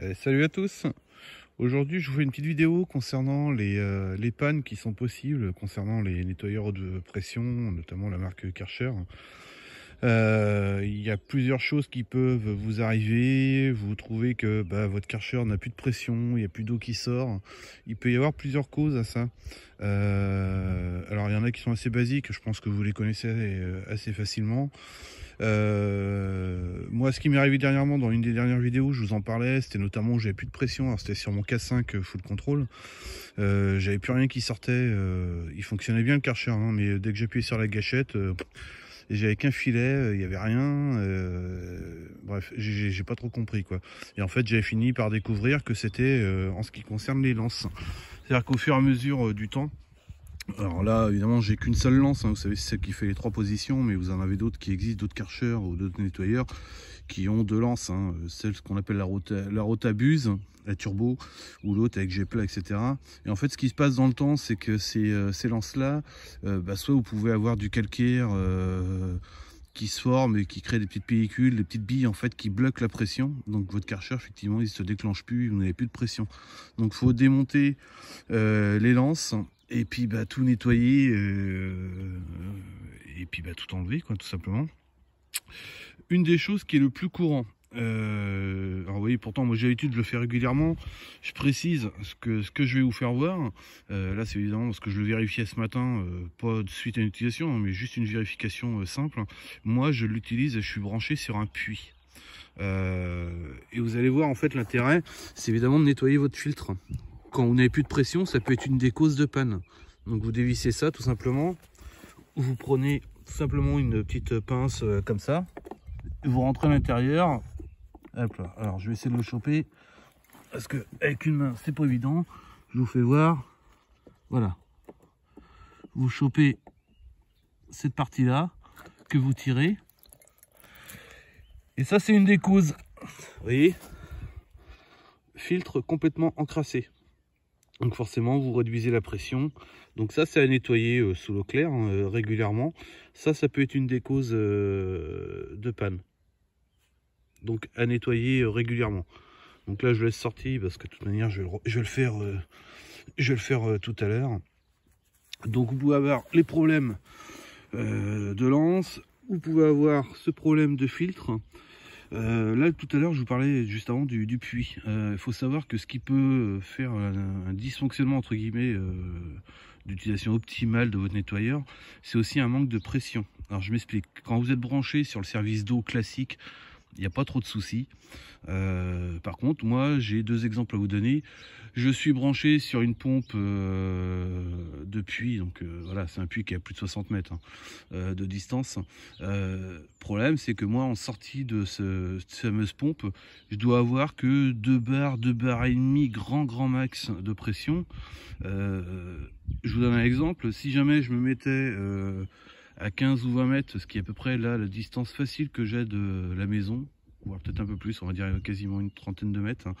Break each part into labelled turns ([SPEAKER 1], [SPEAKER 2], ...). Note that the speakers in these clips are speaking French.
[SPEAKER 1] Eh, salut à tous Aujourd'hui je vous fais une petite vidéo concernant les, euh, les pannes qui sont possibles, concernant les nettoyeurs de pression, notamment la marque Karcher. Euh, il y a plusieurs choses qui peuvent vous arriver, vous trouvez que bah, votre Karcher n'a plus de pression, il n'y a plus d'eau qui sort, il peut y avoir plusieurs causes à ça. Euh, alors il y en a qui sont assez basiques, je pense que vous les connaissez assez facilement. Euh, moi, ce qui m'est arrivé dernièrement dans une des dernières vidéos, je vous en parlais, c'était notamment où j'avais plus de pression. Alors, hein, c'était sur mon K5 euh, full control. Euh, j'avais plus rien qui sortait. il fonctionnait bien le Karcher, hein, mais dès que j'appuyais sur la gâchette, j'avais qu'un filet, il n'y avait rien. bref, j'ai pas trop compris quoi. Et en fait, j'avais fini par découvrir que c'était en ce qui concerne les lances. C'est-à-dire qu'au fur et à mesure du temps, alors là, évidemment, j'ai qu'une seule lance. Hein. Vous savez, c'est celle qui fait les trois positions, mais vous en avez d'autres qui existent, d'autres carcheurs ou d'autres nettoyeurs qui ont deux lances. Hein. Euh, celle qu'on appelle la, rota, la rotabuse, la turbo, ou l'autre avec GPL, etc. Et en fait, ce qui se passe dans le temps, c'est que ces, euh, lances-là, euh, bah, soit vous pouvez avoir du calcaire... qui se forme et qui crée des petites pellicules, des petites billes en fait qui bloquent la pression. Donc votre karcher effectivement il se déclenche plus, vous n'avez plus de pression. Donc il faut démonter les lances et puis bah, tout nettoyer euh, et puis bah, tout enlever quoi tout simplement. Une des choses qui est le plus courant, euh, alors vous voyez, pourtant, moi j'ai l'habitude de le faire régulièrement. Je précise ce que, ce que je vais vous faire voir. Euh, là, c'est évidemment parce que je le vérifiais ce matin, pas de suite à une utilisation, hein, mais juste une vérification simple. Moi, je l'utilise, je suis branché sur un puits. et vous allez voir, en fait, l'intérêt, c'est évidemment de nettoyer votre filtre quand vous n'avez plus de pression, ça peut être une des causes de panne. Donc vous dévissez ça tout simplement, vous prenez tout simplement une petite pince euh, comme ça, vous rentrez à l'intérieur, alors je vais essayer de le choper, parce que avec une main c'est pas évident, je vous fais voir, voilà, vous chopez cette partie là, que vous tirez, et ça c'est une des causes, vous voyez, filtre complètement encrassé. Donc forcément, vous réduisez la pression. Donc ça, c'est à nettoyer euh, sous l'eau claire hein, euh, régulièrement. Ça, ça peut être une des causes euh, de panne. Donc à nettoyer régulièrement. Donc là, je laisse sortir parce que de toute manière, je je vais le faire, je vais le faire tout à l'heure. Donc vous pouvez avoir les problèmes de lance. Vous pouvez avoir ce problème de filtre. Euh, là, tout à l'heure, je vous parlais juste avant du, puits. Il euh, faut savoir que ce qui peut euh, faire un, dysfonctionnement, entre guillemets, d'utilisation optimale de votre nettoyeur, c'est aussi un manque de pression. Alors, je m'explique. Quand vous êtes branché sur le service d'eau classique, il n'y a pas trop de soucis. Euh, par contre, moi, j'ai deux exemples à vous donner. Je suis branché sur une pompe euh, de puits, donc euh, voilà, c'est un puits qui a plus de 60 mètres hein, de distance. problème, c'est que moi, en sortie de ce, cette fameuse pompe, je dois avoir que 2 barres, 2 barres et demi, grand grand max de pression. je vous donne un exemple. Si jamais je me mettais à 15 ou 20 mètres, ce qui est à peu près là la distance facile que j'ai de la maison, voire peut-être un peu plus, on va dire quasiment une trentaine de mètres, hein.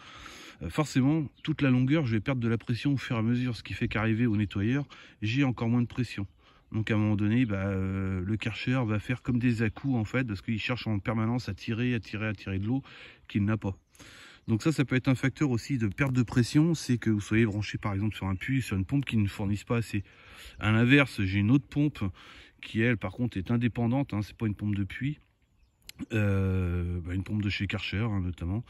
[SPEAKER 1] euh, forcément, toute la longueur, je vais perdre de la pression au fur et à mesure, ce qui fait qu'arrivé au nettoyeur, j'ai encore moins de pression. Donc à un moment donné, bah, euh, le Karcher va faire comme des à en fait, parce qu'il cherche en permanence à tirer, à tirer, à tirer de l'eau qu'il n'a pas. Donc ça, ça peut être un facteur aussi de perte de pression, c'est que vous soyez branché par exemple sur un puits, sur une pompe qui ne fournisse pas assez. À l'inverse, j'ai une autre pompe qui elle par contre est indépendante, hein, c'est pas une pompe de puits, euh, bah, une pompe de chez Karcher hein, notamment,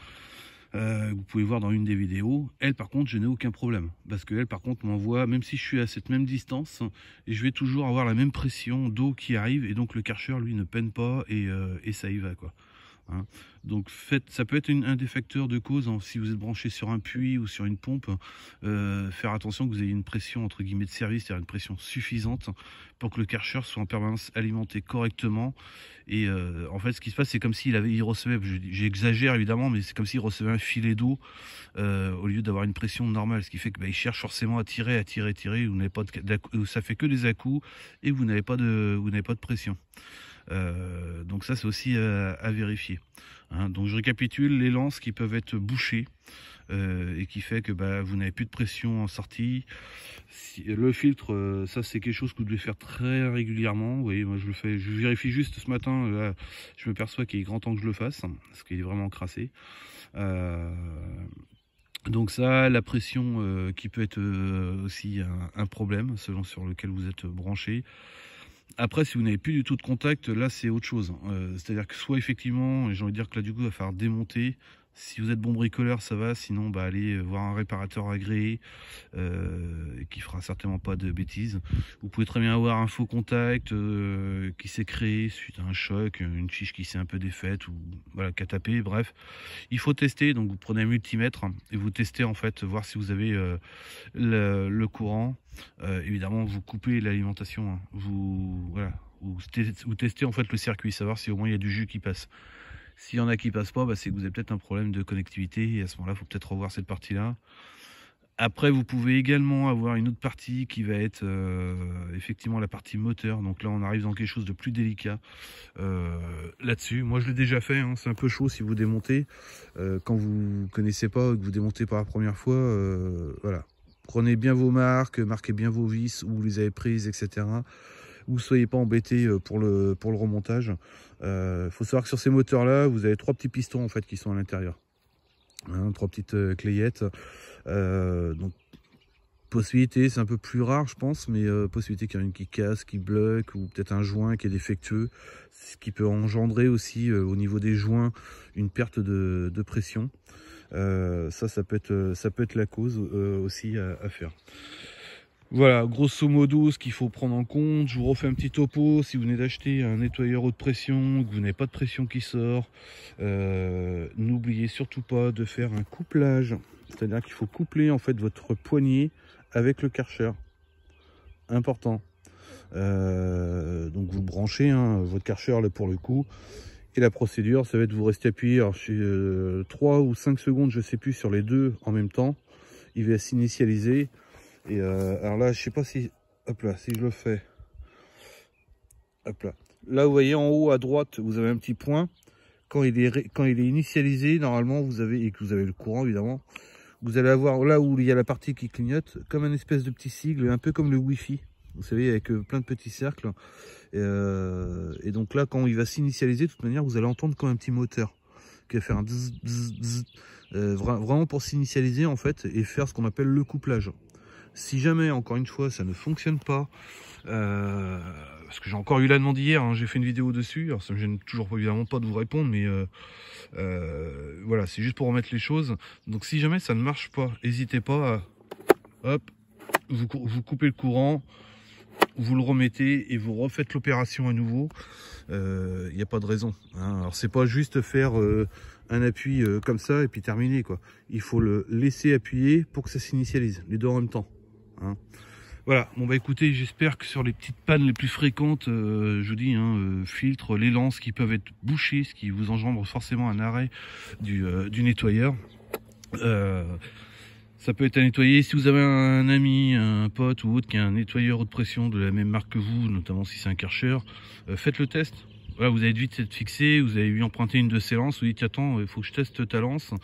[SPEAKER 1] euh, vous pouvez voir dans une des vidéos, elle par contre je n'ai aucun problème, parce qu'elle par contre m'envoie, même si je suis à cette même distance, et je vais toujours avoir la même pression d'eau qui arrive, et donc le Karcher lui ne peine pas, et, euh, et ça y va quoi. Hein. Donc faites, ça peut être un des facteurs de cause, hein, si vous êtes branché sur un puits ou sur une pompe, euh, faire attention que vous ayez une pression entre guillemets de service, c'est-à-dire une pression suffisante pour que le karcher soit en permanence alimenté correctement. Et euh, en fait ce qui se passe c'est comme s'il avait, il recevait, j'exagère évidemment, mais c'est comme s'il recevait un filet d'eau euh, au lieu d'avoir une pression normale, ce qui fait qu'il bah, cherche forcément à tirer, à tirer, tirer, vous n'avez pas ça fait que des à-coups et vous n'avez pas de, vous n'avez pas de pression. Euh, donc ça c'est aussi euh, à, vérifier. Hein. donc je récapitule les lances qui peuvent être bouchées euh, et qui fait que bah, vous n'avez plus de pression en sortie. le filtre, ça c'est quelque chose que vous devez faire très régulièrement. Vous voyez, moi je le fais, je vérifie juste ce matin. je me perçois qu'il est grand temps que je le fasse, parce qu'il est vraiment crassé. Donc ça, la pression qui peut être aussi un, problème selon sur lequel vous êtes branché. Après, si vous n'avez plus du tout de contact, là, c'est autre chose. Hein. Euh, c'est-à-dire que soit effectivement, j'ai envie de dire que là, du coup, il va falloir démonter si vous êtes bon bricoleur, ça va. Sinon, bah, allez euh, voir un réparateur agréé euh, qui fera certainement pas de bêtises. Vous pouvez très bien avoir un faux contact euh, qui s'est créé suite à un choc, une fiche qui s'est un peu défaite ou voilà, qui a tapé. Bref, il faut tester. Donc, vous prenez un multimètre et vous testez en fait, voir si vous avez euh, le, courant. évidemment, vous coupez l'alimentation. Hein. Vous voilà, vous, testez en fait le circuit, savoir si au moins il y a du jus qui passe. S'il y en a qui passent pas, bah, c'est que vous avez peut-être un problème de connectivité et à ce moment-là, il faut peut-être revoir cette partie-là. Après, vous pouvez également avoir une autre partie qui va être euh, effectivement la partie moteur. Donc là, on arrive dans quelque chose de plus délicat euh, là-dessus. Moi, je l'ai déjà fait. Hein. C'est un peu chaud si vous démontez. Euh, quand vous ne connaissez pas et que vous démontez par la première fois, voilà. Prenez bien vos marques, marquez bien vos vis, où vous les avez prises, etc vous soyez pas embêté euh, pour le, pour le remontage. Il euh, faut savoir que sur ces moteurs-là, vous avez trois petits pistons en fait qui sont à l'intérieur. Hein, trois petites euh, euh, donc possibilité, c'est un peu plus rare je pense, mais possibilité qu'il y en une qui casse, qui bloque, ou peut-être un joint qui est défectueux, ce qui peut engendrer aussi au niveau des joints une perte de, pression. ça, ça peut, être, ça peut être la cause aussi à faire. Voilà, grosso modo, ce qu'il faut prendre en compte, je vous refais un petit topo. Si vous venez d'acheter un nettoyeur haute pression, que vous n'avez pas de pression qui sort, euh, n'oubliez surtout pas de faire un couplage. C'est-à-dire qu'il faut coupler en fait votre poignet avec le karcher. Important. Euh, donc vous branchez, hein, votre karcher pour le coup. Et la procédure, ça va être vous rester appuyé alors, 3 euh, ou 5 secondes, je sais plus, sur les deux en même temps. Il va s'initialiser et euh, alors là, je sais pas si... Hop là, si je le fais... Hop là. Là, vous voyez en haut à droite, vous avez un petit point. Quand il est, quand il est initialisé, normalement, vous avez, et que vous avez le courant, évidemment, vous allez avoir là où il y a la partie qui clignote, comme un espèce de petit sigle, un peu comme le Wi-Fi. Vous savez, avec euh, plein de petits cercles. Euh, et, donc là, quand il va s'initialiser, de toute manière, vous allez entendre comme un petit moteur qui va faire un vraiment pour s'initialiser en fait et faire ce qu'on appelle le couplage. Si jamais, encore une fois, ça ne fonctionne pas, euh, parce que j'ai encore eu la demande hier, hein, j'ai fait une vidéo dessus, alors ça me gêne toujours évidemment pas de vous répondre, mais euh, euh, voilà, c'est juste pour remettre les choses. Donc si jamais ça ne marche pas, n'hésitez pas à hop, vous, coupez le courant, vous le remettez et vous refaites l'opération à nouveau, il n'y a pas de raison. Hein. Alors c'est pas juste faire un appui comme ça et puis terminer quoi. Il faut le laisser appuyer pour que ça s'initialise, les deux en même temps. Hein. Voilà, bon bah écoutez, j'espère que sur les petites pannes les plus fréquentes, euh, je vous dis, hein, euh, filtre, les lances qui peuvent être bouchées, ce qui vous engendre forcément un arrêt du, euh, nettoyeur. ça peut être à nettoyer si vous avez un ami, un pote ou autre qui a un nettoyeur haute pression de la même marque que vous, notamment si c'est un Karcher, faites le test. Voilà, vous avez vite être fixé vous avez lui emprunter une de ses lances, vous dites attends, il faut que je teste ta lance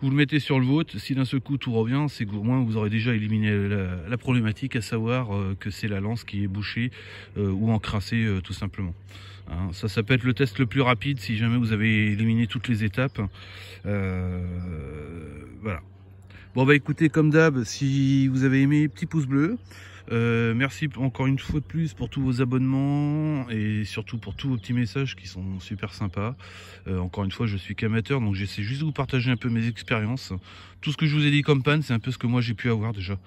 [SPEAKER 1] vous le mettez sur le vôtre, si d'un seul coup tout revient, c'est au moins vous aurez déjà éliminé la, problématique, à savoir euh, que c'est la lance qui est bouchée euh, ou encrassée euh, tout simplement. Hein, ça, ça peut être le test le plus rapide si jamais vous avez éliminé toutes les étapes. voilà. Bon bah écoutez, comme d'hab, si vous avez aimé, petit pouce bleu. Euh, merci encore une fois de plus pour tous vos abonnements et surtout pour tous vos petits messages qui sont super sympas. Euh, encore une fois, je suis qu'amateur, donc j'essaie juste de vous partager un peu mes expériences. Tout ce que je vous ai dit comme panne, c'est un peu ce que moi j'ai pu avoir déjà.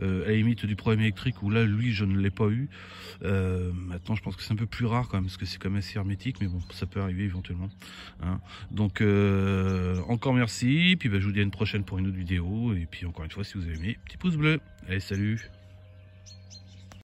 [SPEAKER 1] Euh, à la limite du problème électrique, où là, lui, je ne l'ai pas eu. Euh, maintenant, je pense que c'est un peu plus rare quand même, parce que c'est quand même assez hermétique, mais bon, ça peut arriver éventuellement. Hein. Donc, encore merci, puis ben, je vous dis à une prochaine pour une autre vidéo. Et puis, encore une fois, si vous avez aimé, petit pouce bleu. Allez, salut